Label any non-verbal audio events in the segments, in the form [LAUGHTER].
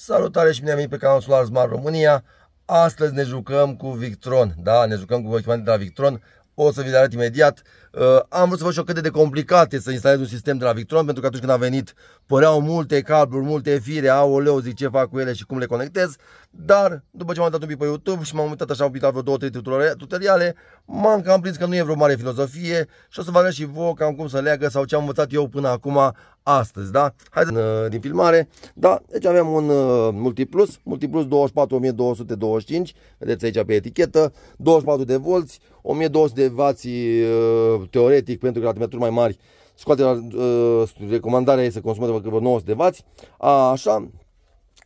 Salutare și bine venit pe canalul Solar Smart România. Astăzi ne jucăm cu Victron. Da, ne jucăm cu echipamente de la Victron. O să vi le arăt imediat. Uh, am vrut să vă și cât de complicat e să instalezi un sistem de la Victron, pentru că atunci când a venit păreau multe cabluri, multe fire, leu, zic ce fac cu ele și cum le conectez, dar după ce m-am dat un pic pe YouTube și m-am uitat așa, am la vreo două, trei tutoriale, m-am cam prins că nu e vreo mare filozofie și o să vă arăt și vouă cam cum să leagă sau ce am învățat eu până acum astăzi, da? Hai să uh, din filmare, da? Deci avem un uh, multiplus, multiplus 24225, vedeți aici pe etichetă, 24 de volți, 1200 de W uh, teoretic pentru gratimeturi mai mari, scoaterea, recomandarea ei să consumă de vreo 900 de vați, așa,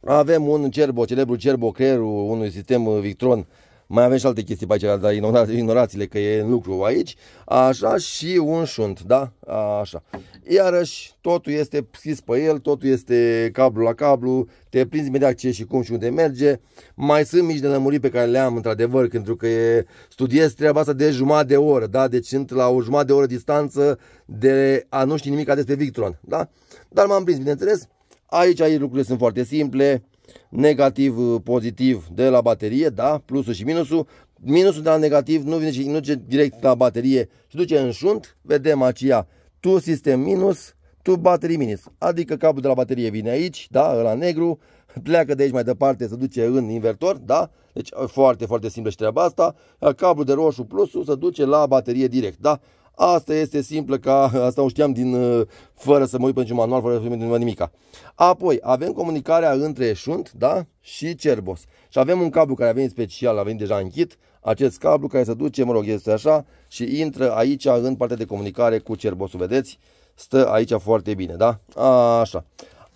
avem un cerbo, celebrul cerbo creierul unui sistem Victron mai avem și alte chestii pe aici, dar ignorați, le că e în lucru aici. Așa și un șunt, da? Așa. Iarăși, totul este scris pe el, totul este cablu la cablu, te prinzi imediat ce și cum și unde merge. Mai sunt mici de lămurii pe care le am, într-adevăr, pentru că e, studiez treaba asta de jumătate de oră, da? Deci sunt la o jumătate de oră distanță de a nu ști nimic despre Victron, da? Dar m-am prins, bineînțeles. Aici, aici lucrurile sunt foarte simple negativ, uh, pozitiv de la baterie, da, plusul și minusul. Minusul de la negativ nu vine și nu duce direct la baterie și duce în șunt. Vedem aceea, tu sistem minus, tu baterie minus. Adică capul de la baterie vine aici, da, la negru, pleacă de aici mai departe, se duce în invertor, da? Deci foarte, foarte simplă și treaba asta. Cablul de roșu plusul se duce la baterie direct, da? Asta este simplă ca asta o știam din uh, fără să mă uit pe niciun manual, fără să mă uit nimica. Apoi, avem comunicarea între șunt da? și cerbos. Și avem un cablu care a venit special, a venit deja închit, acest cablu care se duce, mă rog, este așa, și intră aici în partea de comunicare cu cerbosul, vedeți? Stă aici foarte bine, da? A, așa.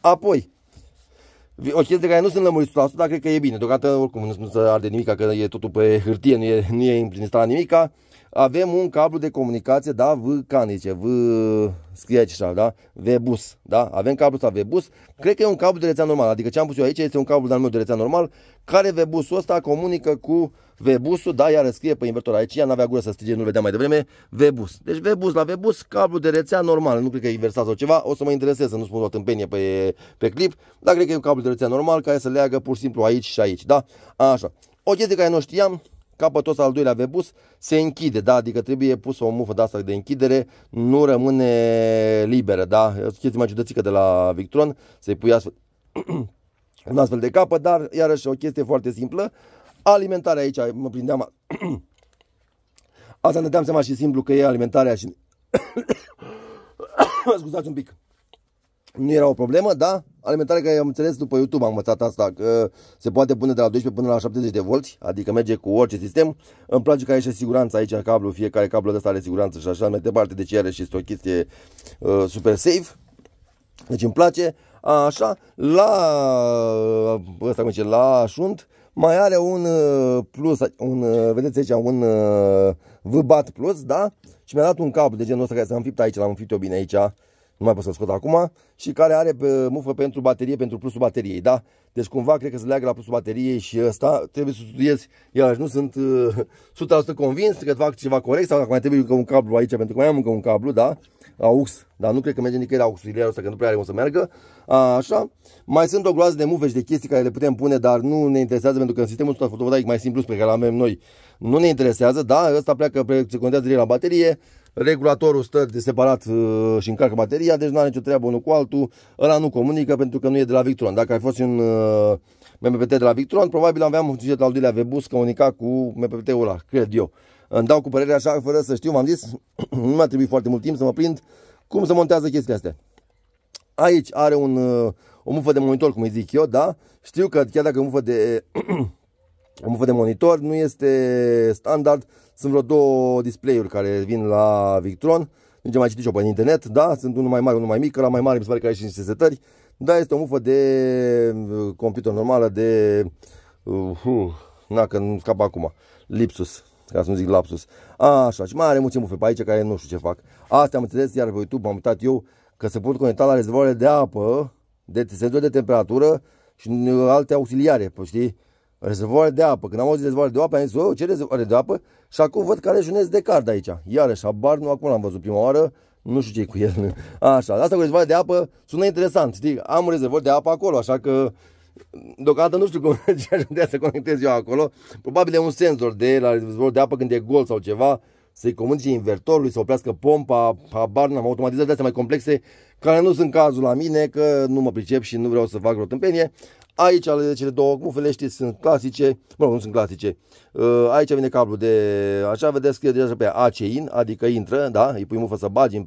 Apoi, o chestie care nu sunt lămurit 100%, dar cred că e bine. Deocamdată, oricum, nu se arde nimica, că e totul pe hârtie, nu e, nu e implementat nimica avem un cablu de comunicație, da, V canice, V scrie aici așa, da, V bus, da, avem cablu ăsta V bus, cred că e un cablu de rețea normal, adică ce am pus eu aici este un cablu de-al meu de rețea normal, care V busul ăsta comunică cu V busul, da, iar scrie pe invertor aici, ea n-avea gură să strige, nu vedea mai devreme, V bus. Deci V bus la V bus, cablu de rețea normal, nu cred că e inversat sau ceva, o să mă interesez să nu spun o tâmpenie pe, pe clip, dar cred că e un cablu de rețea normal care să leagă pur și simplu aici și aici, da, așa. O chestie care nu știam, capătul al doilea vebus se închide, da? adică trebuie pusă o mufă de asta de închidere, nu rămâne liberă, da? Știți mai ciudățică de la Victron, să-i pui astfel, [CLEARS THROAT] un astfel de capă, dar iarăși o chestie foarte simplă, alimentarea aici, mă prindeam, [CLEARS THROAT] asta ne dăm seama și simplu că e alimentarea și, [COUGHS] scuzați un pic, nu era o problemă, da? alimentare care am înțeles după YouTube, am învățat asta, că se poate pune de la 12 până la 70 de volți, adică merge cu orice sistem. Îmi place că aici siguranță aici cablu, fiecare cablu de asta are siguranță și așa mai departe, deci și este o chestie uh, super safe. Deci îmi place. Așa, la uh, ăsta cum zice, la șunt, mai are un uh, plus, un, uh, vedeți aici, un VBAT plus, da? Și mi-a dat un cablu de genul ăsta care s-a înfipt aici, l-am înfipt eu bine aici, nu mai pot să scot acum, și care are pe mufă pentru baterie, pentru plusul bateriei, da? Deci cumva cred că se leagă la plusul bateriei și ăsta trebuie să studiez, iarăși nu sunt uh, 100% convins că fac ceva corect sau dacă mai trebuie încă un cablu aici, pentru că mai am încă un cablu, da? AUX, dar nu cred că merge nicăieri auxiliarul ăsta, că nu prea are cum să meargă, A, așa. Mai sunt o groază de mufe și de chestii care le putem pune, dar nu ne interesează pentru că în sistemul ăsta fotovoltaic mai simplu pe care l am noi, nu ne interesează, da? Ăsta pleacă, se contează la baterie, regulatorul stă de separat uh, și încarcă bateria, deci nu are nicio treabă unul cu altul, ăla nu comunică pentru că nu e de la Victron. Dacă ai fost un uh, MPPT de la Victron, probabil aveam un sujet al doilea VBUS comunica cu MPPT-ul ăla, cred eu. Îmi dau cu părerea așa, fără să știu, m-am zis, [CLEARS THROAT] nu mi-a trebuit foarte mult timp să mă prind cum se montează chestia astea. Aici are un, uh, o mufă de monitor, cum îi zic eu, da? Știu că chiar dacă mufă de [CLEARS THROAT] Am avut de monitor, nu este standard. Sunt vreo două display-uri care vin la Victron. Nu am mai citit și-o pe internet, da? Sunt unul mai mare, unul mai mic. La mai mare mi se pare că are și niște setări. Da, este o mufă de uh, computer normală, de... Uh, na, că nu scap acum. Lipsus, ca să nu zic lapsus. A, așa, și mai are multe mufe pe aici care nu știu ce fac. Asta am înțeles, iar pe YouTube am uitat eu că se pot conecta la rezervoare de apă, de senzor de temperatură și alte auxiliare, știi? rezervoare de apă. Când am auzit rezervoare de apă, am zis, oh, ce rezervoare de apă? Și acum văd care junez de card aici. Iarăși, abar nu, acum l-am văzut prima oară, nu știu ce cu el. [LAUGHS] Așa, asta cu rezervoare de apă sună interesant, știi? Am un rezervor de apă acolo, așa că Deocamdată nu știu cum [LAUGHS] ce ajungea să conectez eu acolo. Probabil e un senzor de la rezervor de apă când e gol sau ceva, să-i comunice invertorului, să oprească pompa, habar n-am, automatizat de astea mai complexe, care nu sunt cazul la mine, că nu mă pricep și nu vreau să fac tâmpenie. Aici ale cele două cufele, știți, sunt clasice, mă rog, nu sunt clasice. Uh, aici vine cablul de, așa vedeți că e deja pe ea, ACIN, adică intră, da, îi pui mufă să bagi, în,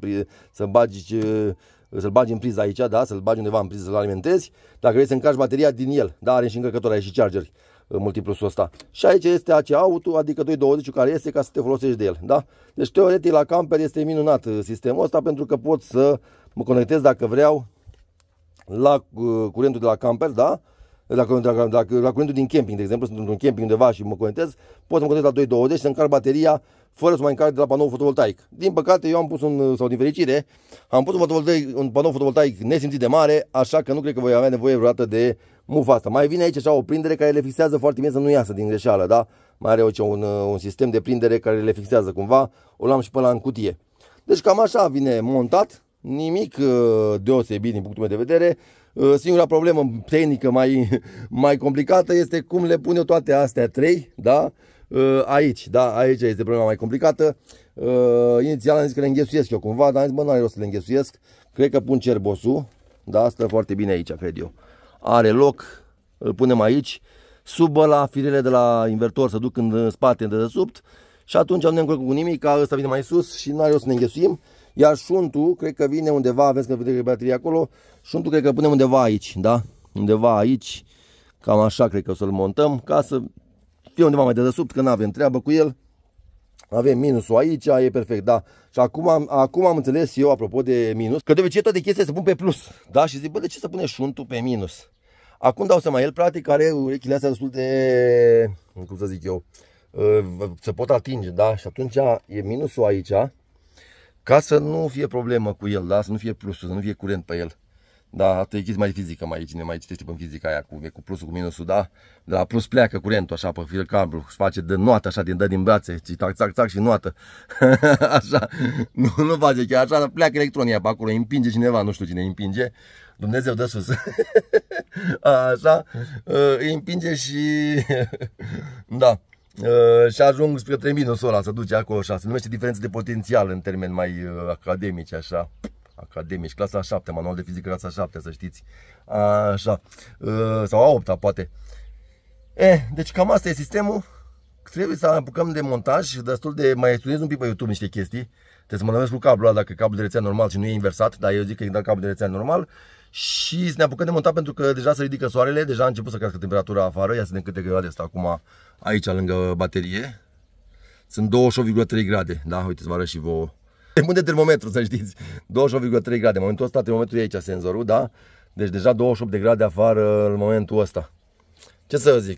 să bagi uh, să-l bagi în priză aici, da, să-l bagi undeva în priză să-l alimentezi, dacă vrei să încarci bateria din el, da, are și încărcător, are și charger uh, multiplusul ăsta. Și aici este AC Auto, adică 220 care este ca să te folosești de el, da? Deci teoretic la camper este minunat sistemul ăsta pentru că pot să mă conectez dacă vreau la curentul de la camper, da? dacă, dacă, dacă la curentul din camping, de exemplu, sunt într-un camping undeva și mă conectez, pot să mă conectez la 2.20 și să încarc bateria fără să mai încarc de la panou fotovoltaic. Din păcate, eu am pus un, sau din fericire, am pus un, fotovoltaic, un panou fotovoltaic nesimțit de mare, așa că nu cred că voi avea nevoie vreodată de mufa asta. Mai vine aici așa o prindere care le fixează foarte bine să nu iasă din greșeală, da? Mai are aici un, un sistem de prindere care le fixează cumva, o luam și pe la în cutie. Deci cam așa vine montat, nimic uh, deosebit din punctul meu de vedere. Uh, singura problemă tehnică mai, [LAUGHS] mai complicată este cum le pun eu toate astea trei, da? Uh, aici, da, aici este problema mai complicată. Inițial am zis că le înghesuiesc eu cumva, dar am zis, bă, nu are rost să le înghesuiesc. Cred că pun cerbosul, da, stă foarte bine aici, cred eu. Are loc, îl punem aici, sub la firele de la invertor să duc în spate, în dedesubt și atunci nu ne cu nimic, ca ăsta vine mai sus și nu are rost să ne înghesuim. Iar șuntul, cred că vine undeva, aveți că vedeți bateria acolo, șuntul cred că punem undeva aici, da? Undeva aici, cam așa cred că o să-l montăm, ca să fie undeva mai dedesubt, că nu avem treabă cu el. Avem minusul aici, e perfect, da? Și acum, acum am înțeles eu, apropo de minus, că de obicei toate chestiile se pun pe plus, da? Și zic, bă, de ce să pune șuntul pe minus? Acum dau seama, el practic are urechile astea destul de, cum să zic eu, uh, se pot atinge, da? Și atunci e minusul aici, ca să nu fie problemă cu el, da? să nu fie plusul, să nu fie curent pe el. Da, te echizi mai fizică, mai cine mai citește pe fizica aia cu, cu plusul, cu minusul, da? De la plus pleacă curentul așa pe fir cablu, își face de noată așa, din dă din brațe, și tac, tac, tac și noată. [LAUGHS] așa, nu, nu face chiar așa, pleacă electronia pe acolo, împinge cineva, nu știu cine împinge, Dumnezeu de sus. [LAUGHS] așa, îi împinge și, [LAUGHS] da, Uh, și ajung spre treminusul ăla, să duce acolo așa, se numește diferență de potențial în termeni mai uh, academici, așa academici, clasa 7, manual de fizică clasa 7, să știți. Așa. Uh, sau a 8 poate. E, eh, deci cam asta e sistemul. Trebuie să apucăm de montaj, destul de mai studiez un pic pe YouTube niște chestii. Trebuie să mă cu cablul ăla, dacă cablul de rețea normal și nu e inversat, dar eu zic că e dat cablul de rețea normal și ne apucăm de montat pentru că deja se ridică soarele, deja a început să crească temperatura afară. Ia să vedem câte grade este acum aici lângă baterie. Sunt 28,3 grade, da? Uite, vă arăt și vouă. E bun de termometru, să știți. 28,3 grade. În momentul ăsta termometrul e aici, senzorul, da? Deci deja 28 de grade afară în momentul ăsta. Ce să zic?